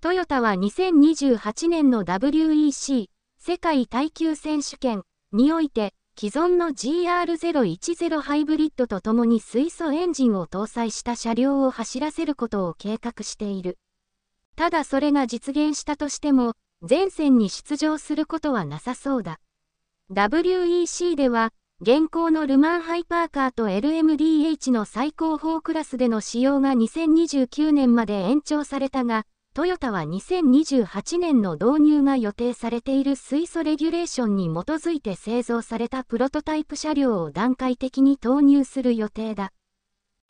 トヨタは2028年の WEC 世界耐久選手権において既存の GR010 ハイブリッドとともに水素エンジンを搭載した車両を走らせることを計画している。ただそれが実現したとしても、前線に出場することはなさそうだ。WEC では、現行のルマンハイパーカーと LMDH の最高峰クラスでの使用が2029年まで延長されたが、トヨタは2028年の導入が予定されている水素レギュレーションに基づいて製造されたプロトタイプ車両を段階的に投入する予定だ。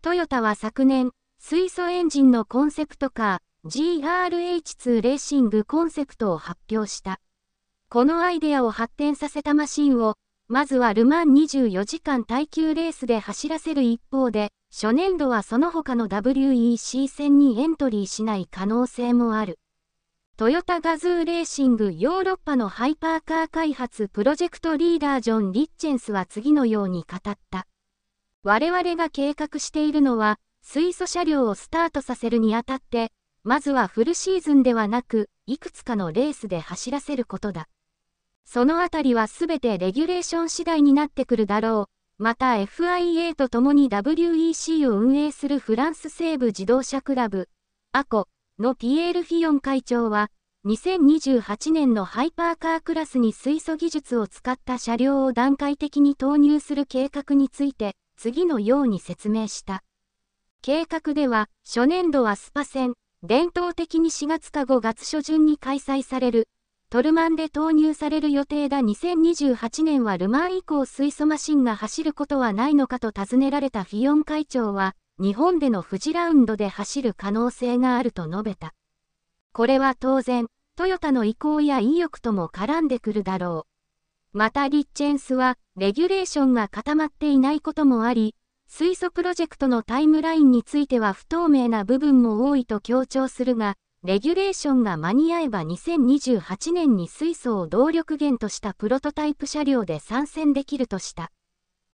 トヨタは昨年、水素エンジンのコンセプトカー GRH2 レーシングコンセプトを発表した。このアイデアを発展させたマシンをまずはルマン24時間耐久レースで走らせる一方で、初年度はその他の WEC 戦にエントリーしない可能性もある。トヨタガズーレーシングヨーロッパのハイパーカー開発プロジェクトリーダージョン・リッチェンスは次のように語った。我々が計画しているのは、水素車両をスタートさせるにあたって、まずはフルシーズンではなく、いくつかのレースで走らせることだ。そのあたりはすべてレギュレーション次第になってくるだろう。また FIA と共に WEC を運営するフランス西部自動車クラブ、アコのピエール・フィオン会長は、2028年のハイパーカークラスに水素技術を使った車両を段階的に投入する計画について、次のように説明した。計画では、初年度はスパ戦、伝統的に4月か5月初旬に開催される、トルマンで投入される予定だ2028年はルマン以降水素マシンが走ることはないのかと尋ねられたフィオン会長は、日本での富士ラウンドで走る可能性があると述べた。これは当然、トヨタの意向や意欲とも絡んでくるだろう。またリッチェンスは、レギュレーションが固まっていないこともあり、水素プロジェクトのタイムラインについては不透明な部分も多いと強調するが、レギュレーションが間に合えば2028年に水素を動力源としたプロトタイプ車両で参戦できるとした。